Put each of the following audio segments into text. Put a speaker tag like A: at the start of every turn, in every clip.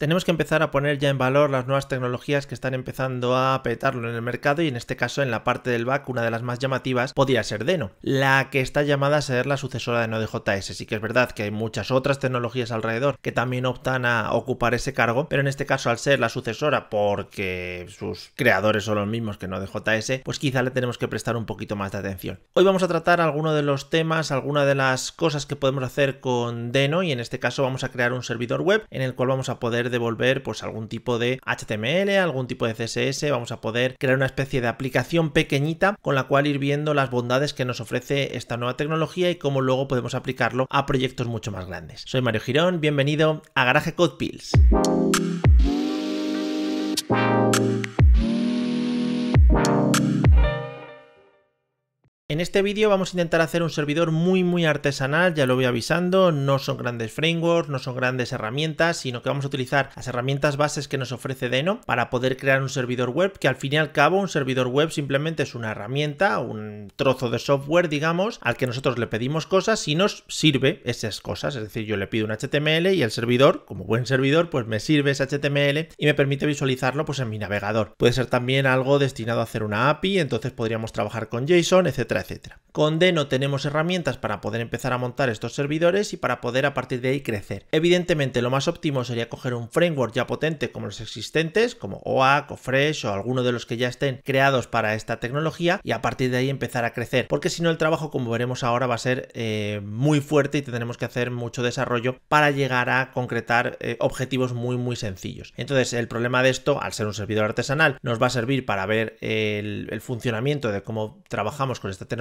A: Tenemos que empezar a poner ya en valor las nuevas tecnologías que están empezando a petarlo en el mercado y en este caso en la parte del back una de las más llamativas podría ser Deno, la que está llamada a ser la sucesora de Node.js. Sí que es verdad que hay muchas otras tecnologías alrededor que también optan a ocupar ese cargo, pero en este caso al ser la sucesora porque sus creadores son los mismos que Node.js, pues quizá le tenemos que prestar un poquito más de atención. Hoy vamos a tratar algunos de los temas, algunas de las cosas que podemos hacer con Deno y en este caso vamos a crear un servidor web en el cual vamos a poder devolver pues algún tipo de HTML, algún tipo de CSS, vamos a poder crear una especie de aplicación pequeñita con la cual ir viendo las bondades que nos ofrece esta nueva tecnología y cómo luego podemos aplicarlo a proyectos mucho más grandes. Soy Mario Girón, bienvenido a Garaje Code Pills. En este vídeo vamos a intentar hacer un servidor muy muy artesanal, ya lo voy avisando, no son grandes frameworks, no son grandes herramientas, sino que vamos a utilizar las herramientas bases que nos ofrece Deno para poder crear un servidor web, que al fin y al cabo un servidor web simplemente es una herramienta, un trozo de software, digamos, al que nosotros le pedimos cosas y nos sirve esas cosas, es decir, yo le pido un HTML y el servidor, como buen servidor, pues me sirve ese HTML y me permite visualizarlo pues en mi navegador. Puede ser también algo destinado a hacer una API, entonces podríamos trabajar con JSON, etcétera. Con Deno tenemos herramientas para poder empezar a montar estos servidores y para poder a partir de ahí crecer. Evidentemente lo más óptimo sería coger un framework ya potente como los existentes, como OAC o Fresh o alguno de los que ya estén creados para esta tecnología y a partir de ahí empezar a crecer, porque si no el trabajo como veremos ahora va a ser eh, muy fuerte y tendremos que hacer mucho desarrollo para llegar a concretar eh, objetivos muy muy sencillos. Entonces el problema de esto, al ser un servidor artesanal, nos va a servir para ver el funcionamiento de cómo trabajamos con esta tecnología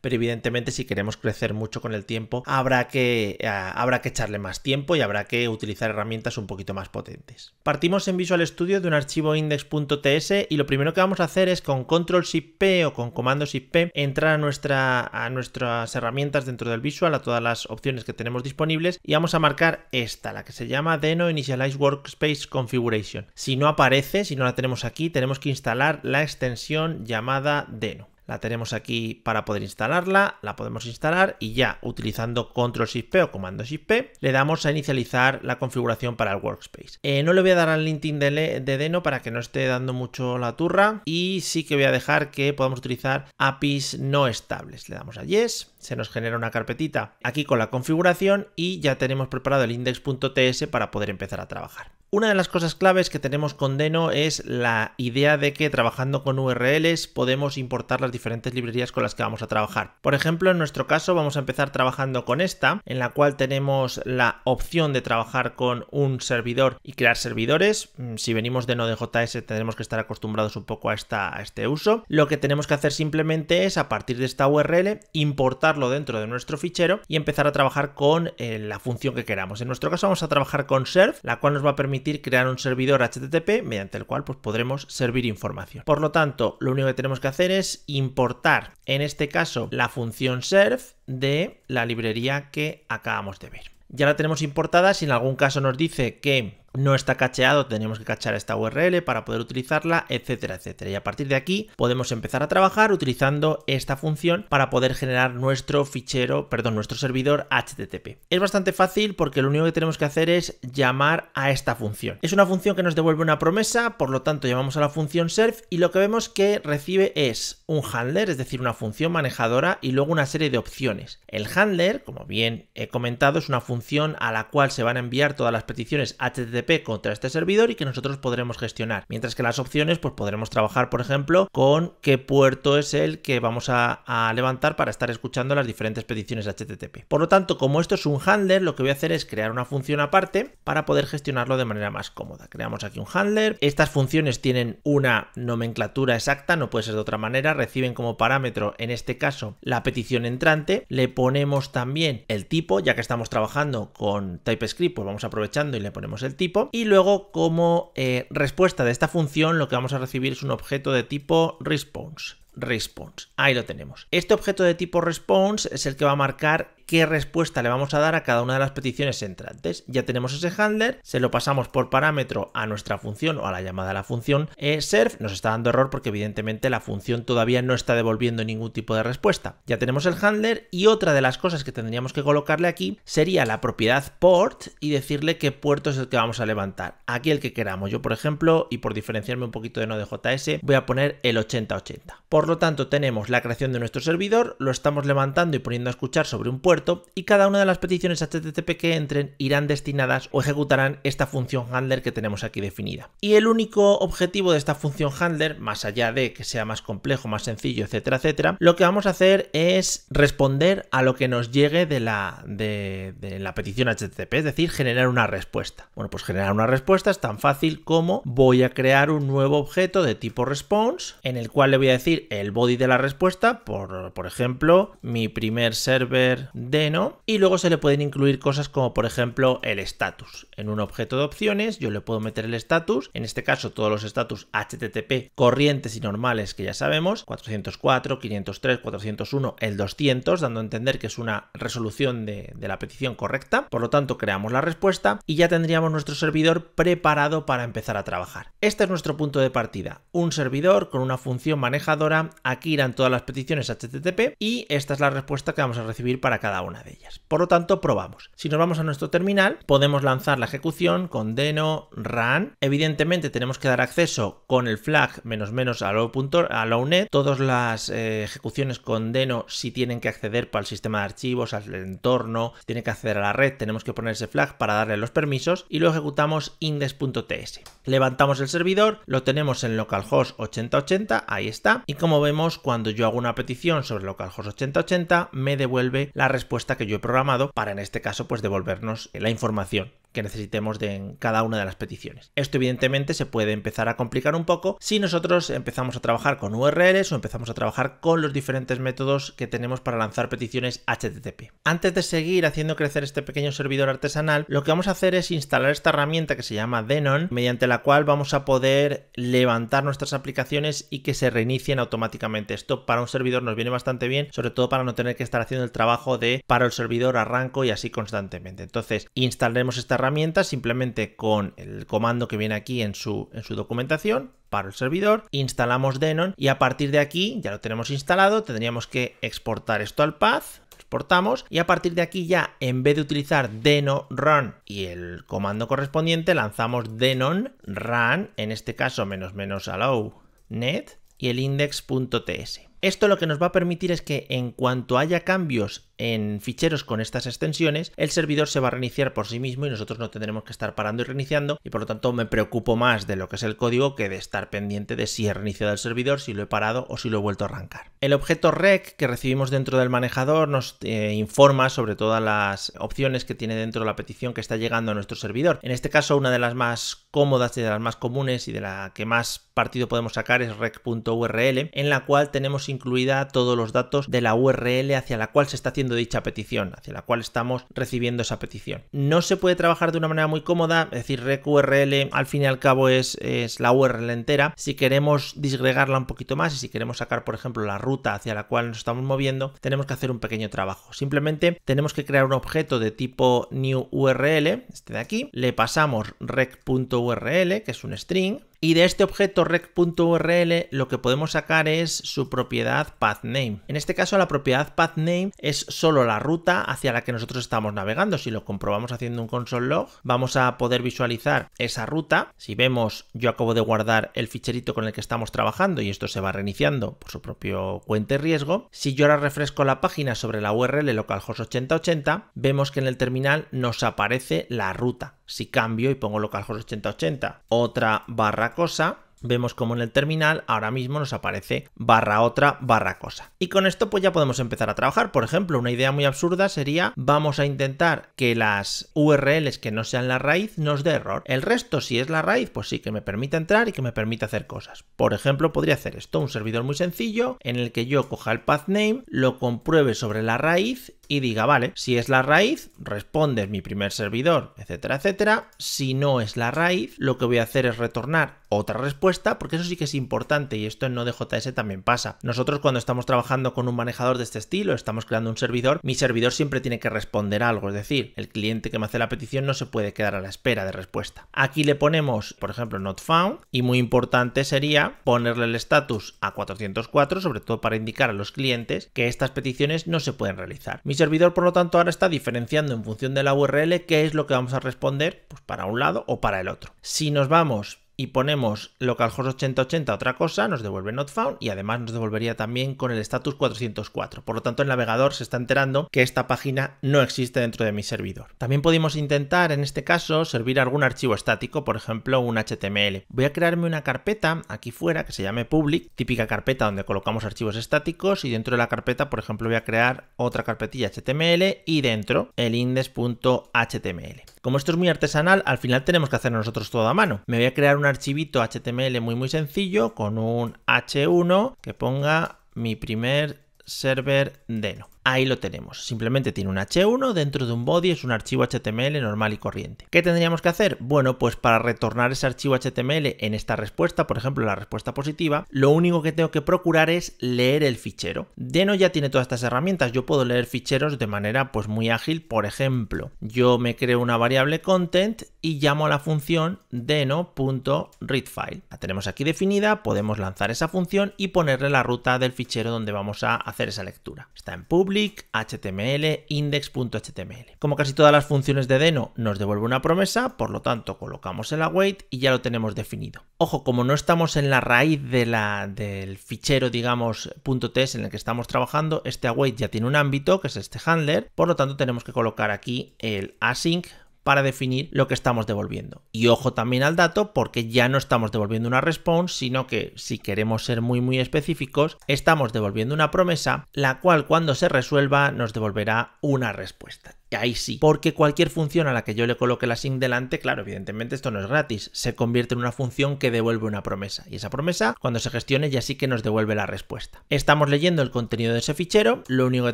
A: pero evidentemente si queremos crecer mucho con el tiempo, habrá que, eh, habrá que echarle más tiempo y habrá que utilizar herramientas un poquito más potentes. Partimos en Visual Studio de un archivo index.ts y lo primero que vamos a hacer es con Control Shift P o con Comando Shift P entrar a, a nuestras herramientas dentro del Visual, a todas las opciones que tenemos disponibles y vamos a marcar esta, la que se llama Deno Initialize Workspace Configuration. Si no aparece, si no la tenemos aquí, tenemos que instalar la extensión llamada Deno la tenemos aquí para poder instalarla, la podemos instalar y ya utilizando control shift P o comando shift P le damos a inicializar la configuración para el workspace. Eh, no le voy a dar al linting de, de Deno para que no esté dando mucho la turra y sí que voy a dejar que podamos utilizar APIs no estables. Le damos a yes, se nos genera una carpetita aquí con la configuración y ya tenemos preparado el index.ts para poder empezar a trabajar. Una de las cosas claves que tenemos con Deno es la idea de que trabajando con URLs podemos importar las diferentes librerías con las que vamos a trabajar. Por ejemplo, en nuestro caso vamos a empezar trabajando con esta, en la cual tenemos la opción de trabajar con un servidor y crear servidores. Mm, si venimos de Node.js tendremos que estar acostumbrados un poco a, esta, este uso. Lo que tenemos que hacer simplemente es, a partir de esta URL, importarlo dentro de nuestro fichero y empezar a trabajar con eh, la función que queramos. En nuestro caso vamos a trabajar con serve, la cual nos va a permitir crear un servidor HTTP mediante el cual pues, podremos servir información. Por lo tanto, lo único que tenemos que hacer es importar, en este caso, la función serve de la librería que acabamos de ver. Ya la tenemos importada, si en algún caso nos dice que no está cacheado, tenemos que cachar esta URL para poder utilizarla, etcétera, etcétera. Y a partir de aquí podemos empezar a trabajar utilizando esta función para poder generar nuestro fichero, perdón, nuestro servidor HTTP. Es bastante fácil porque lo único que tenemos que hacer es llamar a esta función. Es una función que nos devuelve una promesa, por lo tanto llamamos a la función serve y lo que vemos que recibe es un handler, es decir, una función manejadora y luego una serie de opciones. El handler, como bien he comentado, es una función a la cual se van a enviar todas las peticiones HTTP contra este servidor y que nosotros podremos gestionar. Mientras que las opciones, pues podremos trabajar, por ejemplo, con qué puerto es el que vamos a, a levantar para estar escuchando las diferentes peticiones HTTP. Por lo tanto, como esto es un handler, lo que voy a hacer es crear una función aparte para poder gestionarlo de manera más cómoda. Creamos aquí un handler. Estas funciones tienen una nomenclatura exacta, no puede ser de otra manera. Reciben como parámetro, en este caso, la petición entrante. Le ponemos también el tipo, ya que estamos trabajando con TypeScript, pues vamos aprovechando y le ponemos el tipo y luego como eh, respuesta de esta función lo que vamos a recibir es un objeto de tipo response response. Ahí lo tenemos. Este objeto de tipo response es el que va a marcar qué respuesta le vamos a dar a cada una de las peticiones entrantes. Ya tenemos ese handler, se lo pasamos por parámetro a nuestra función o a la llamada a la función eh, serve. Nos está dando error porque evidentemente la función todavía no está devolviendo ningún tipo de respuesta. Ya tenemos el handler y otra de las cosas que tendríamos que colocarle aquí sería la propiedad port y decirle qué puerto es el que vamos a levantar. Aquí el que queramos. Yo, por ejemplo, y por diferenciarme un poquito de Node.js, voy a poner el 8080. Por por lo tanto, tenemos la creación de nuestro servidor, lo estamos levantando y poniendo a escuchar sobre un puerto, y cada una de las peticiones HTTP que entren irán destinadas o ejecutarán esta función handler que tenemos aquí definida. Y el único objetivo de esta función handler, más allá de que sea más complejo, más sencillo, etcétera, etcétera, lo que vamos a hacer es responder a lo que nos llegue de la, de la petición HTTP, es decir, generar una respuesta. Bueno, pues generar una respuesta es tan fácil como voy a crear un nuevo objeto de tipo response en el cual le voy a decir el body de la respuesta, por, por ejemplo, mi primer server deno, y luego se le pueden incluir cosas como por ejemplo el status. En un objeto de opciones yo le puedo meter el status, en este caso todos los status HTTP corrientes y normales que ya sabemos, 404, 503, 401, el 200, dando a entender que es una resolución de la petición correcta. Por lo tanto, creamos la respuesta y ya tendríamos nuestro servidor preparado para empezar a trabajar. Este es nuestro punto de partida, un servidor con una función manejadora aquí irán todas las peticiones HTTP y esta es la respuesta que vamos a recibir para cada una de ellas. Por lo tanto, probamos. Si nos vamos a nuestro terminal, podemos lanzar la ejecución con deno run. Evidentemente tenemos que dar acceso con el flag menos menos low.net. Todas las eh, ejecuciones con deno si tienen que acceder para el sistema de archivos, al entorno, tiene que acceder a la red, tenemos que poner ese flag para darle los permisos y lo ejecutamos index.ts. Levantamos el servidor, lo tenemos en localhost 8080, ahí está. Y como como vemos, cuando yo hago una petición sobre localhost 8080, me devuelve la respuesta que yo he programado para en este caso pues devolvernos la información que necesitemos de en cada una de las peticiones. Esto evidentemente se puede empezar a complicar un poco si nosotros empezamos a trabajar con URLs o empezamos a trabajar con los diferentes métodos que tenemos para lanzar peticiones HTTP. Antes de seguir haciendo crecer este pequeño servidor artesanal, lo que vamos a hacer es instalar esta herramienta que se llama Denon, mediante la cual vamos a poder levantar nuestras aplicaciones y que se reinicien automáticamente. Esto para un servidor nos viene bastante bien, sobre todo para no tener que estar haciendo el trabajo de para el servidor, arranco y así constantemente. Entonces, instalaremos esta herramientas, simplemente con el comando que viene aquí en su, en su documentación, para el servidor, instalamos Denon y a partir de aquí ya lo tenemos instalado, tendríamos que exportar esto al path, exportamos y a partir de aquí ya en vez de utilizar deno run y el comando correspondiente lanzamos denon run, en este caso menos menos allow net y el index.ts. Esto lo que nos va a permitir es que en cuanto haya cambios en ficheros con estas extensiones, el servidor se va a reiniciar por sí mismo y nosotros no tendremos que estar parando y reiniciando y por lo tanto me preocupo más de lo que es el código que de estar pendiente de si he reiniciado el servidor, si lo he parado o si lo he vuelto a arrancar. El objeto rec que recibimos dentro del manejador nos eh, informa sobre todas las opciones que tiene dentro la petición que está llegando a nuestro servidor. En este caso una de las más cómodas y de las más comunes y de la que más partido podemos sacar es rec.url en la cual tenemos incluida todos los datos de la URL hacia la cual se está haciendo dicha petición, hacia la cual estamos recibiendo esa petición. No se puede trabajar de una manera muy cómoda, es decir, RECURL al fin y al cabo es, es la URL entera. Si queremos disgregarla un poquito más y si queremos sacar, por ejemplo, la ruta hacia la cual nos estamos moviendo, tenemos que hacer un pequeño trabajo. Simplemente tenemos que crear un objeto de tipo new URL, este de aquí, le pasamos rec.url, que es un string, y de este objeto rec.url lo que podemos sacar es su propiedad pathname. En este caso la propiedad pathname es solo la ruta hacia la que nosotros estamos navegando. Si lo comprobamos haciendo un console log, vamos a poder visualizar esa ruta. Si vemos, yo acabo de guardar el ficherito con el que estamos trabajando y esto se va reiniciando por su propio cuente riesgo. Si yo ahora refresco la página sobre la URL localhost 8080, vemos que en el terminal nos aparece la ruta si cambio y pongo localhost 8080. Otra barra cosa, vemos como en el terminal ahora mismo nos aparece barra otra barra cosa. Y con esto pues ya podemos empezar a trabajar. Por ejemplo, una idea muy absurda sería vamos a intentar que las URLs que no sean la raíz nos dé error. El resto, si es la raíz, pues sí que me permite entrar y que me permite hacer cosas. Por ejemplo, podría hacer esto, un servidor muy sencillo en el que yo coja el path name, lo compruebe sobre la raíz y diga, vale, si es la raíz, responde mi primer servidor, etcétera, etcétera. Si no es la raíz, lo que voy a hacer es retornar otra respuesta, porque eso sí que es importante y esto en Node.js también pasa. Nosotros cuando estamos trabajando con un manejador de este estilo, estamos creando un servidor, mi servidor siempre tiene que responder algo, es decir, el cliente que me hace la petición no se puede quedar a la espera de respuesta. Aquí le ponemos, por ejemplo, not found y muy importante sería ponerle el estatus a 404, sobre todo para indicar a los clientes que estas peticiones no se pueden realizar servidor, por lo tanto, ahora está diferenciando en función de la URL qué es lo que vamos a responder pues, para un lado o para el otro. Si nos vamos y ponemos localhost 8080 otra cosa, nos devuelve not found y además nos devolvería también con el status 404. Por lo tanto, el navegador se está enterando que esta página no existe dentro de mi servidor. También podemos intentar, en este caso, servir algún archivo estático, por ejemplo, un HTML. Voy a crearme una carpeta aquí fuera que se llame public, típica carpeta donde colocamos archivos estáticos y dentro de la carpeta, por ejemplo, voy a crear otra carpetilla HTML y dentro el index.html. Como esto es muy artesanal, al final tenemos que hacer nosotros todo a mano. Me voy a crear un archivito HTML muy muy sencillo con un H1 que ponga mi primer server deno. Ahí lo tenemos, simplemente tiene un H1 dentro de un body, es un archivo HTML normal y corriente. ¿Qué tendríamos que hacer? Bueno, pues para retornar ese archivo HTML en esta respuesta, por ejemplo la respuesta positiva, lo único que tengo que procurar es leer el fichero. Deno ya tiene todas estas herramientas, yo puedo leer ficheros de manera pues muy ágil, por ejemplo, yo me creo una variable content y llamo a la función deno.readFile. La tenemos aquí definida, podemos lanzar esa función y ponerle la ruta del fichero donde vamos a hacer esa lectura. Está en pub public html index.html. Como casi todas las funciones de Deno nos devuelve una promesa, por lo tanto colocamos el await y ya lo tenemos definido. Ojo, como no estamos en la raíz de la, del fichero, digamos, test en el que estamos trabajando, este await ya tiene un ámbito, que es este handler, por lo tanto tenemos que colocar aquí el async para definir lo que estamos devolviendo. Y ojo también al dato porque ya no estamos devolviendo una response, sino que si queremos ser muy muy específicos, estamos devolviendo una promesa, la cual cuando se resuelva nos devolverá una respuesta ahí sí. Porque cualquier función a la que yo le coloque la sync delante, claro, evidentemente esto no es gratis, se convierte en una función que devuelve una promesa. Y esa promesa, cuando se gestione, ya sí que nos devuelve la respuesta. Estamos leyendo el contenido de ese fichero, lo único que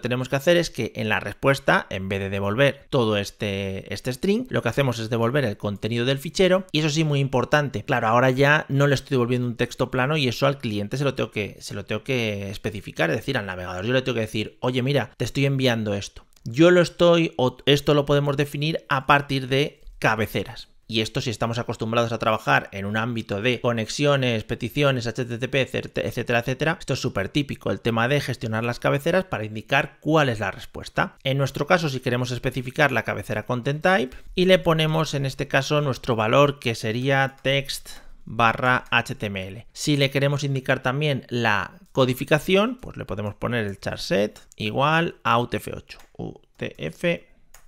A: tenemos que hacer es que en la respuesta, en vez de devolver todo este, este string, lo que hacemos es devolver el contenido del fichero. Y eso sí, muy importante. Claro, ahora ya no le estoy devolviendo un texto plano y eso al cliente se lo tengo que, se lo tengo que especificar, es decir, al navegador yo le tengo que decir, oye, mira, te estoy enviando esto yo lo estoy, o esto lo podemos definir a partir de cabeceras. Y esto si estamos acostumbrados a trabajar en un ámbito de conexiones, peticiones, HTTP, etcétera, etcétera, esto es súper típico, el tema de gestionar las cabeceras para indicar cuál es la respuesta. En nuestro caso, si queremos especificar la cabecera content type y le ponemos en este caso nuestro valor que sería text barra HTML. Si le queremos indicar también la codificación, pues le podemos poner el charset igual a UTF8. UTF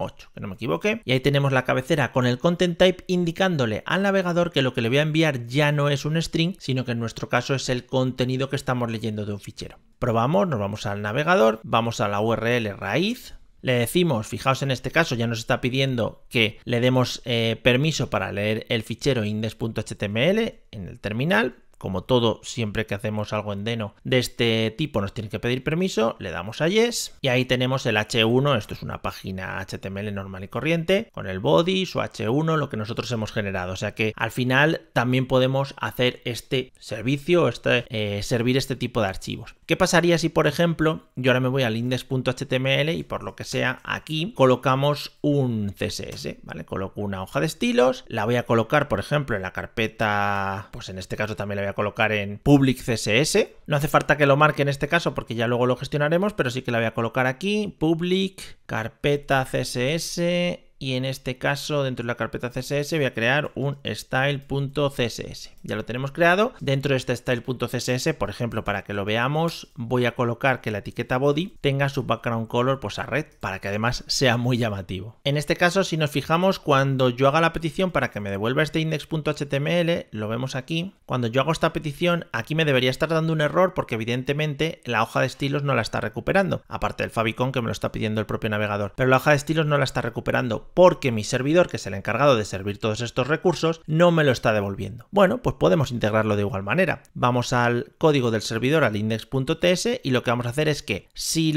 A: 8, que no me equivoque. Y ahí tenemos la cabecera con el content type indicándole al navegador que lo que le voy a enviar ya no es un string, sino que en nuestro caso es el contenido que estamos leyendo de un fichero. Probamos, nos vamos al navegador, vamos a la URL raíz, le decimos, fijaos en este caso, ya nos está pidiendo que le demos eh, permiso para leer el fichero index.html en el terminal, como todo, siempre que hacemos algo en Deno de este tipo nos tiene que pedir permiso, le damos a Yes y ahí tenemos el H1, esto es una página HTML normal y corriente, con el body, su H1, lo que nosotros hemos generado. O sea que al final también podemos hacer este servicio, este, eh, servir este tipo de archivos. ¿Qué pasaría si, por ejemplo, yo ahora me voy al index.html y por lo que sea aquí colocamos un CSS, ¿vale? Coloco una hoja de estilos, la voy a colocar, por ejemplo, en la carpeta, pues en este caso también la voy a colocar en public CSS. No hace falta que lo marque en este caso porque ya luego lo gestionaremos, pero sí que la voy a colocar aquí, public, carpeta CSS, y en este caso dentro de la carpeta CSS voy a crear un style.css. Ya lo tenemos creado. Dentro de este style.css, por ejemplo, para que lo veamos, voy a colocar que la etiqueta body tenga su background color pues a red para que además sea muy llamativo. En este caso, si nos fijamos, cuando yo haga la petición para que me devuelva este index.html, lo vemos aquí. Cuando yo hago esta petición, aquí me debería estar dando un error porque evidentemente la hoja de estilos no la está recuperando. Aparte del favicon que me lo está pidiendo el propio navegador. Pero la hoja de estilos no la está recuperando porque mi servidor, que es el encargado de servir todos estos recursos, no me lo está devolviendo. Bueno, pues podemos integrarlo de igual manera. Vamos al código del servidor, al index.ts, y lo que vamos a hacer es que si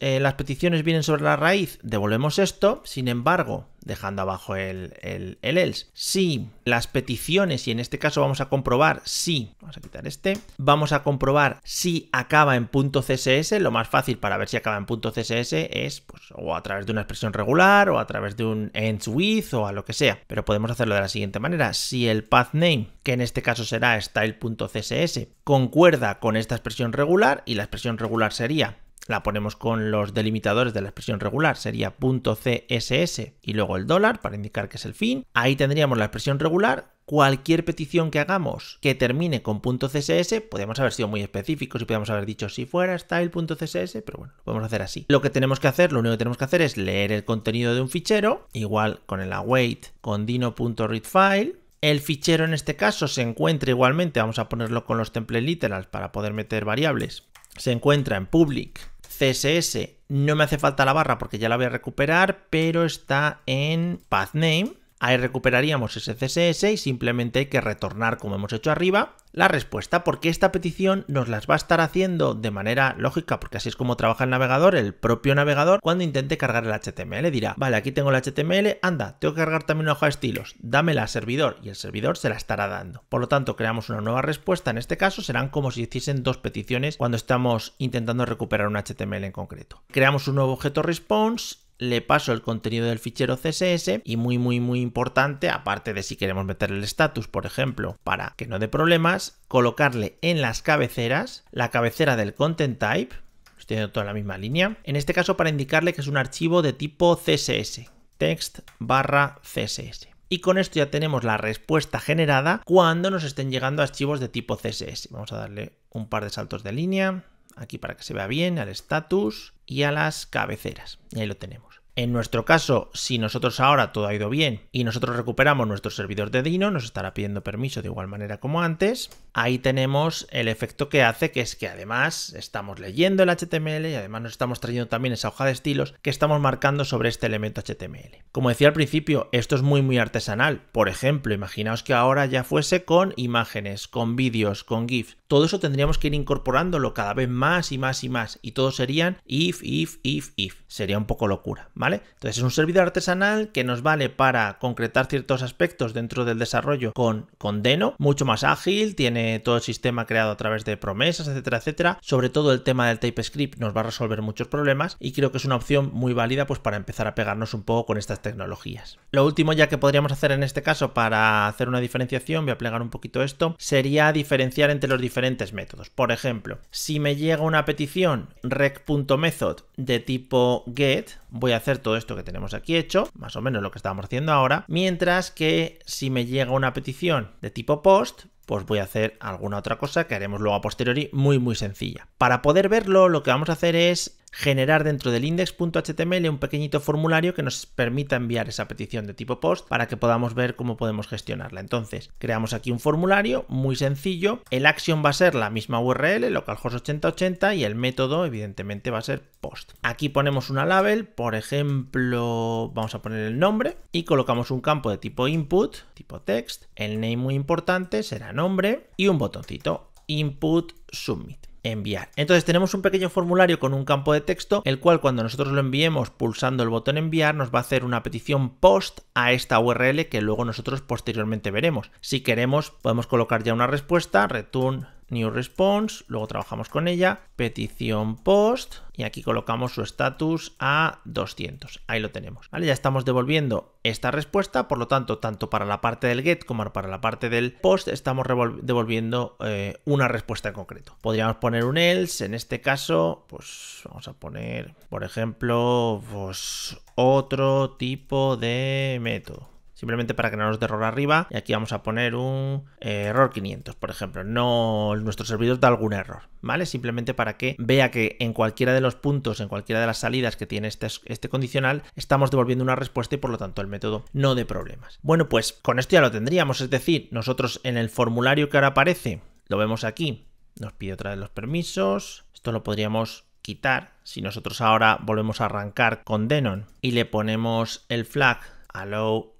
A: eh, las peticiones vienen sobre la raíz, devolvemos esto. Sin embargo, dejando abajo el, else. Si las peticiones, y en este caso vamos a comprobar si, vamos a quitar este, vamos a comprobar si acaba en punto .css, lo más fácil para ver si acaba en punto .css es pues, o a través de una expresión regular o a través de un ends with o a lo que sea, pero podemos hacerlo de la siguiente manera. Si el path name, que en este caso será style.css, concuerda con esta expresión regular y la expresión regular sería la ponemos con los delimitadores de la expresión regular, sería .css y luego el dólar para indicar que es el fin. Ahí tendríamos la expresión regular. Cualquier petición que hagamos que termine con .css, podemos haber sido muy específicos y podríamos haber dicho si fuera style.css, pero bueno, lo podemos hacer así. Lo que tenemos que hacer, lo único que tenemos que hacer es leer el contenido de un fichero, igual con el await con dino.readfile, el fichero en este caso se encuentra igualmente, vamos a ponerlo con los templates literals para poder meter variables, se encuentra en public CSS no me hace falta la barra porque ya la voy a recuperar, pero está en pathname Ahí recuperaríamos ese CSS y simplemente hay que retornar, como hemos hecho arriba, la respuesta, porque esta petición nos las va a estar haciendo de manera lógica, porque así es como trabaja el navegador, el propio navegador, cuando intente cargar el HTML. Dirá, vale, aquí tengo el HTML, anda, tengo que cargar también una hoja de estilos, dámela al servidor, y el servidor se la estará dando. Por lo tanto, creamos una nueva respuesta, en este caso serán como si hiciesen dos peticiones cuando estamos intentando recuperar un HTML en concreto. Creamos un nuevo objeto response le paso el contenido del fichero CSS y muy muy muy importante, aparte de si queremos meter el status, por ejemplo, para que no dé problemas, colocarle en las cabeceras la cabecera del content type, estoy en toda la misma línea, en este caso para indicarle que es un archivo de tipo CSS, text barra CSS. Y con esto ya tenemos la respuesta generada cuando nos estén llegando archivos de tipo CSS. Vamos a darle un par de saltos de línea aquí para que se vea bien, al status y a las cabeceras. Y ahí lo tenemos. En nuestro caso, si nosotros ahora todo ha ido bien y nosotros recuperamos nuestro servidor de Dino, nos estará pidiendo permiso de igual manera como antes. Ahí tenemos el efecto que hace, que es que además estamos leyendo el HTML y además nos estamos trayendo también esa hoja de estilos que estamos marcando sobre este elemento HTML. Como decía al principio, esto es muy muy artesanal. Por ejemplo, imaginaos que ahora ya fuese con imágenes, con vídeos, con GIF. Todo eso tendríamos que ir incorporándolo cada vez más y más y más. Y todos serían if, if, if, if. Sería un poco locura. Entonces es un servidor artesanal que nos vale para concretar ciertos aspectos dentro del desarrollo con, con Deno, mucho más ágil, tiene todo el sistema creado a través de promesas, etcétera, etcétera. Sobre todo el tema del TypeScript nos va a resolver muchos problemas y creo que es una opción muy válida pues para empezar a pegarnos un poco con estas tecnologías. Lo último ya que podríamos hacer en este caso para hacer una diferenciación, voy a plegar un poquito esto, sería diferenciar entre los diferentes métodos. Por ejemplo, si me llega una petición rec.method de tipo get, voy a hacer todo esto que tenemos aquí hecho, más o menos lo que estamos haciendo ahora, mientras que si me llega una petición de tipo post, pues voy a hacer alguna otra cosa que haremos luego a posteriori muy muy sencilla. Para poder verlo lo que vamos a hacer es generar dentro del index.html un pequeñito formulario que nos permita enviar esa petición de tipo post para que podamos ver cómo podemos gestionarla. Entonces, creamos aquí un formulario muy sencillo. El action va a ser la misma URL, localhost 8080, y el método, evidentemente, va a ser post. Aquí ponemos una label, por ejemplo, vamos a poner el nombre y colocamos un campo de tipo input, tipo text. El name muy importante será nombre y un botoncito input submit enviar. Entonces tenemos un pequeño formulario con un campo de texto, el cual cuando nosotros lo enviemos pulsando el botón enviar nos va a hacer una petición post a esta URL que luego nosotros posteriormente veremos. Si queremos podemos colocar ya una respuesta, return new response, luego trabajamos con ella, petición post y aquí colocamos su status a 200. Ahí lo tenemos. Ya estamos devolviendo esta respuesta, por lo tanto, tanto para la parte del get como para la parte del post estamos devolviendo eh, una respuesta en concreto. Podríamos poner un else, en este caso, pues vamos a poner, por ejemplo, pues, otro tipo de método simplemente para que no nos dé error arriba. Y aquí vamos a poner un eh, error 500, por ejemplo. No nuestro servidor da algún error, ¿vale? Simplemente para que vea que en cualquiera de los puntos, en cualquiera de las salidas que tiene este, este condicional, estamos devolviendo una respuesta y por lo tanto el método no dé problemas. Bueno, pues con esto ya lo tendríamos. Es decir, nosotros en el formulario que ahora aparece, lo vemos aquí, nos pide otra vez los permisos. Esto lo podríamos quitar. Si nosotros ahora volvemos a arrancar con Denon y le ponemos el flag allow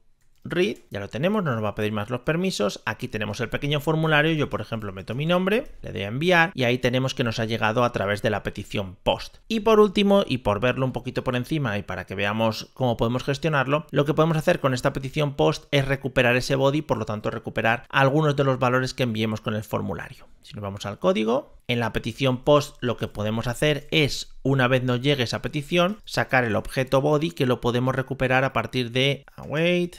A: read, ya lo tenemos, no nos va a pedir más los permisos, aquí tenemos el pequeño formulario, yo por ejemplo meto mi nombre, le doy a enviar y ahí tenemos que nos ha llegado a través de la petición post. Y por último, y por verlo un poquito por encima y para que veamos cómo podemos gestionarlo, lo que podemos hacer con esta petición post es recuperar ese body, por lo tanto recuperar algunos de los valores que enviemos con el formulario. Si nos vamos al código, en la petición post lo que podemos hacer es, una vez nos llegue esa petición, sacar el objeto body que lo podemos recuperar a partir de await,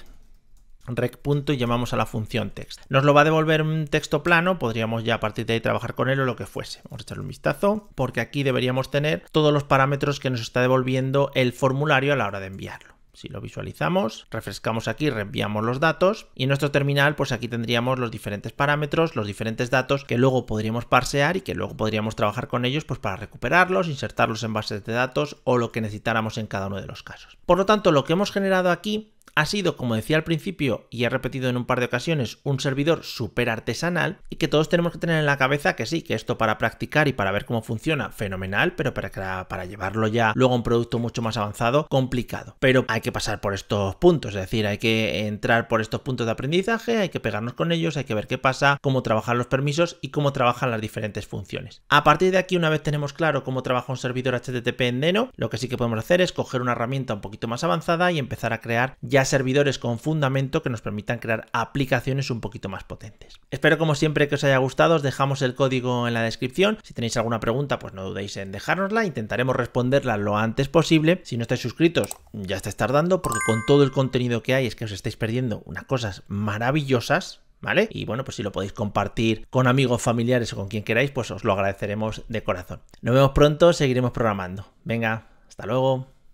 A: rec y llamamos a la función text. Nos lo va a devolver un texto plano, podríamos ya a partir de ahí trabajar con él o lo que fuese. Vamos a echarle un vistazo porque aquí deberíamos tener todos los parámetros que nos está devolviendo el formulario a la hora de enviarlo. Si lo visualizamos, refrescamos aquí, reenviamos los datos y en nuestro terminal pues aquí tendríamos los diferentes parámetros, los diferentes datos que luego podríamos parsear y que luego podríamos trabajar con ellos pues para recuperarlos, insertarlos en bases de datos o lo que necesitáramos en cada uno de los casos. Por lo tanto, lo que hemos generado aquí ha sido, como decía al principio y he repetido en un par de ocasiones, un servidor súper artesanal y que todos tenemos que tener en la cabeza que sí, que esto para practicar y para ver cómo funciona, fenomenal, pero para, para llevarlo ya luego a un producto mucho más avanzado, complicado. Pero hay que pasar por estos puntos, es decir, hay que entrar por estos puntos de aprendizaje, hay que pegarnos con ellos, hay que ver qué pasa, cómo trabajan los permisos y cómo trabajan las diferentes funciones. A partir de aquí, una vez tenemos claro cómo trabaja un servidor HTTP en Deno, lo que sí que podemos hacer es coger una herramienta un poquito más avanzada y empezar a crear ya ya servidores con fundamento que nos permitan crear aplicaciones un poquito más potentes. Espero como siempre que os haya gustado, os dejamos el código en la descripción. Si tenéis alguna pregunta, pues no dudéis en dejárnosla, intentaremos responderla lo antes posible. Si no estáis suscritos, ya estáis tardando porque con todo el contenido que hay es que os estáis perdiendo unas cosas maravillosas. ¿Vale? Y bueno, pues si lo podéis compartir con amigos, familiares o con quien queráis, pues os lo agradeceremos de corazón. Nos vemos pronto, seguiremos programando. Venga, hasta luego.